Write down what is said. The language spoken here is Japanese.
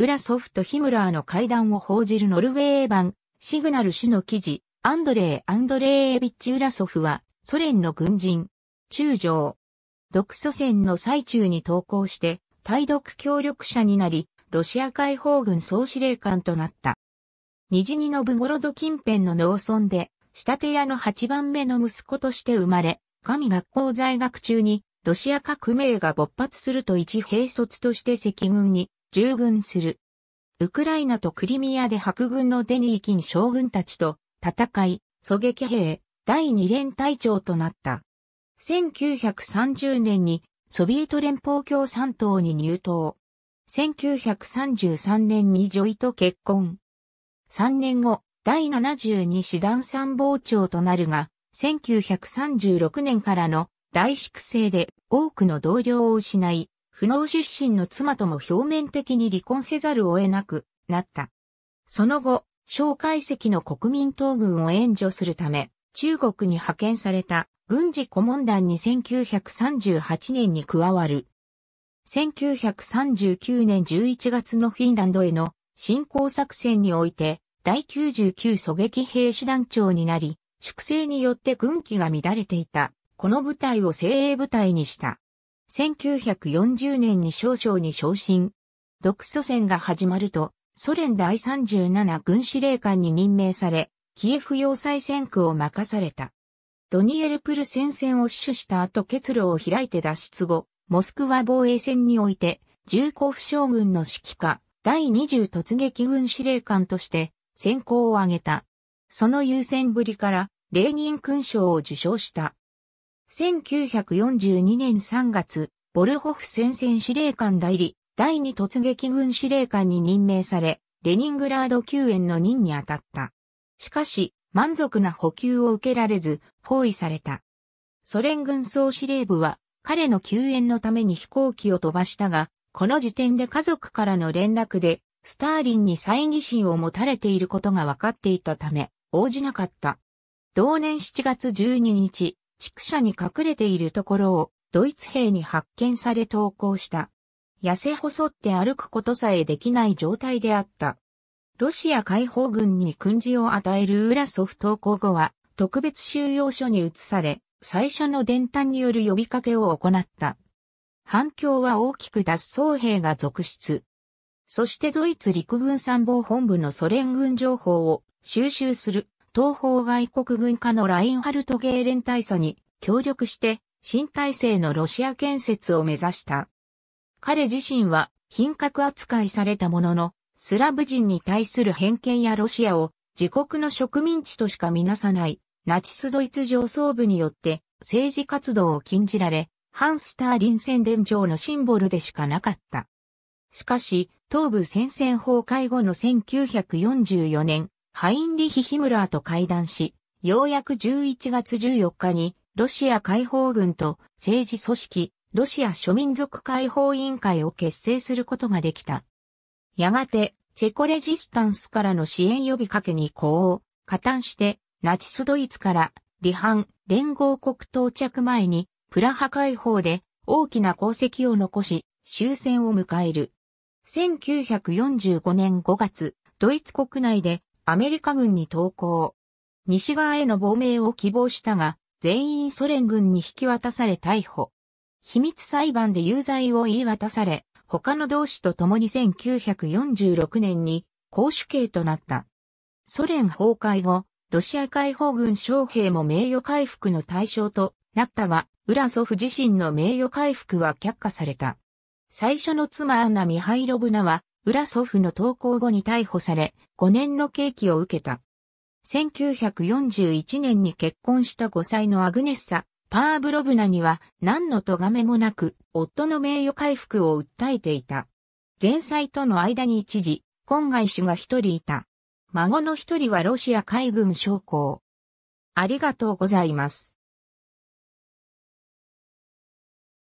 ウラソフトヒムラーの会談を報じるノルウェー版、シグナル氏の記事、アンドレイ・アンドレービッチ・ウラソフは、ソ連の軍人、中将、独祖戦の最中に投降して、対独協力者になり、ロシア解放軍総司令官となった。ニジニノブゴロド近辺の農村で、下手屋の8番目の息子として生まれ、神学校在学中に、ロシア革命が勃発すると一兵卒として赤軍に従軍する。ウクライナとクリミアで白軍のデニーキン将軍たちと戦い、狙撃兵、第2連隊長となった。1930年にソビエト連邦共産党に入党。1933年にジョイと結婚。3年後、第72師団参謀長となるが、1936年からの大粛清で多くの同僚を失い、不能出身の妻とも表面的に離婚せざるを得なくなった。その後、蒋介石の国民党軍を援助するため、中国に派遣された軍事顧問団に1938年に加わる。1939年11月のフィンランドへの侵攻作戦において、第99狙撃兵士団長になり、粛清によって軍機が乱れていた、この部隊を精鋭部隊にした。1940年に少将に昇進。独ソ戦が始まると、ソ連第37軍司令官に任命され、キエフ要塞戦区を任された。ドニエルプル戦線を死守した後結露を開いて脱出後、モスクワ防衛戦において、重工府将軍の指揮下、第20突撃軍司令官として選考を挙げた。その優先ぶりから、レーニン勲章を受章した。1942年3月、ボルホフ戦線司令官代理、第二突撃軍司令官に任命され、レニングラード救援の任に当たった。しかし、満足な補給を受けられず、包囲された。ソ連軍総司令部は、彼の救援のために飛行機を飛ばしたが、この時点で家族からの連絡で、スターリンに猜疑心を持たれていることが分かっていたため、応じなかった。同年7月12日、畜舎に隠れているところをドイツ兵に発見され投降した。痩せ細って歩くことさえできない状態であった。ロシア解放軍に訓示を与えるウラソフ投降後は特別収容所に移され、最初の伝達による呼びかけを行った。反響は大きく脱走兵が続出。そしてドイツ陸軍参謀本部のソ連軍情報を収集する東方外国軍家のラインハルト・ゲーレン大佐に協力して新体制のロシア建設を目指した。彼自身は品格扱いされたものの、スラブ人に対する偏見やロシアを自国の植民地としか見なさないナチスドイツ上層部によって政治活動を禁じられ、ハンスターリン宣伝上のシンボルでしかなかった。しかし、東部戦線崩壊後の1944年、ハインリヒ・ヒムラーと会談し、ようやく11月14日に、ロシア解放軍と政治組織、ロシア諸民族解放委員会を結成することができた。やがて、チェコレジスタンスからの支援呼びかけにこう加担して、ナチスドイツから、離反、連合国到着前に、プラハ解放で大きな功績を残し、終戦を迎える。1945年5月、ドイツ国内でアメリカ軍に投降。西側への亡命を希望したが、全員ソ連軍に引き渡され逮捕。秘密裁判で有罪を言い渡され、他の同志と共に1946年に公主刑となった。ソ連崩壊後、ロシア解放軍将兵も名誉回復の対象となったが、ウラソフ自身の名誉回復は却下された。最初の妻アナ・ミハイロブナはラ祖父の投稿後に逮捕され、5年の刑期を受けた。1941年に結婚した5歳のアグネッサ、パーブロブナには何の咎めもなく、夫の名誉回復を訴えていた。前妻との間に一時、婚外子が一人いた。孫の一人はロシア海軍将校。ありがとうございます。